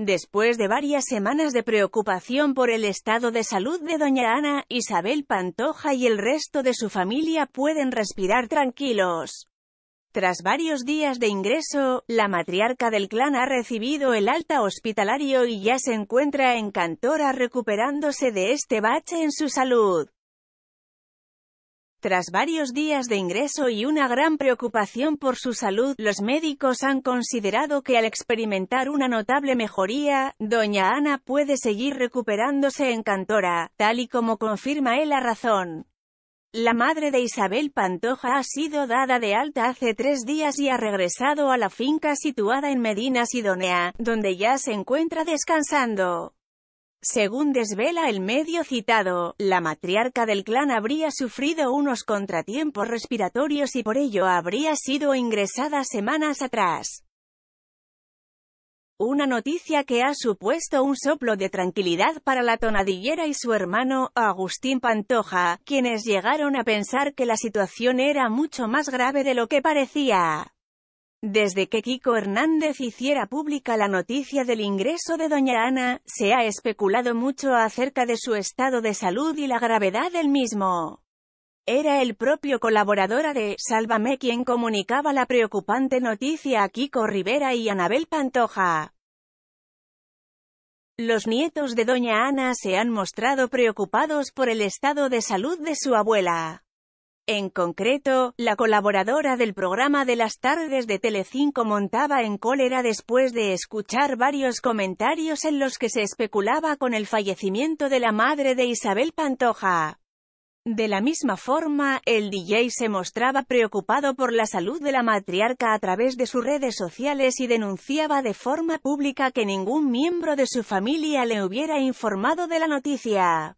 Después de varias semanas de preocupación por el estado de salud de doña Ana, Isabel Pantoja y el resto de su familia pueden respirar tranquilos. Tras varios días de ingreso, la matriarca del clan ha recibido el alta hospitalario y ya se encuentra en Cantora recuperándose de este bache en su salud. Tras varios días de ingreso y una gran preocupación por su salud, los médicos han considerado que al experimentar una notable mejoría, doña Ana puede seguir recuperándose en Cantora, tal y como confirma él la razón. La madre de Isabel Pantoja ha sido dada de alta hace tres días y ha regresado a la finca situada en Medina Sidonia, donde ya se encuentra descansando. Según desvela el medio citado, la matriarca del clan habría sufrido unos contratiempos respiratorios y por ello habría sido ingresada semanas atrás. Una noticia que ha supuesto un soplo de tranquilidad para la tonadillera y su hermano, Agustín Pantoja, quienes llegaron a pensar que la situación era mucho más grave de lo que parecía. Desde que Kiko Hernández hiciera pública la noticia del ingreso de Doña Ana, se ha especulado mucho acerca de su estado de salud y la gravedad del mismo. Era el propio colaborador de Sálvame quien comunicaba la preocupante noticia a Kiko Rivera y Anabel Pantoja. Los nietos de Doña Ana se han mostrado preocupados por el estado de salud de su abuela. En concreto, la colaboradora del programa de las tardes de Telecinco montaba en cólera después de escuchar varios comentarios en los que se especulaba con el fallecimiento de la madre de Isabel Pantoja. De la misma forma, el DJ se mostraba preocupado por la salud de la matriarca a través de sus redes sociales y denunciaba de forma pública que ningún miembro de su familia le hubiera informado de la noticia.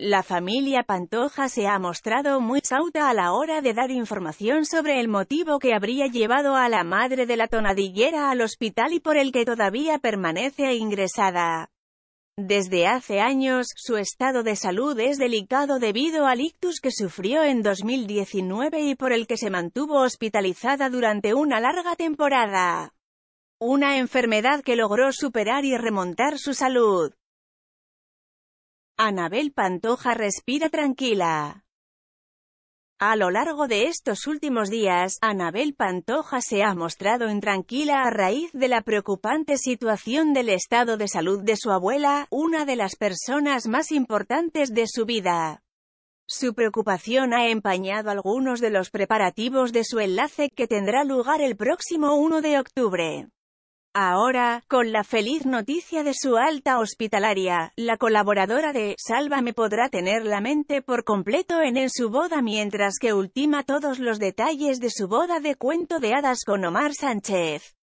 La familia Pantoja se ha mostrado muy sauta a la hora de dar información sobre el motivo que habría llevado a la madre de la tonadillera al hospital y por el que todavía permanece ingresada. Desde hace años, su estado de salud es delicado debido al ictus que sufrió en 2019 y por el que se mantuvo hospitalizada durante una larga temporada. Una enfermedad que logró superar y remontar su salud. Anabel Pantoja respira tranquila. A lo largo de estos últimos días, Anabel Pantoja se ha mostrado intranquila a raíz de la preocupante situación del estado de salud de su abuela, una de las personas más importantes de su vida. Su preocupación ha empañado algunos de los preparativos de su enlace que tendrá lugar el próximo 1 de octubre. Ahora, con la feliz noticia de su alta hospitalaria, la colaboradora de Sálvame podrá tener la mente por completo en, en su boda mientras que ultima todos los detalles de su boda de cuento de hadas con Omar Sánchez.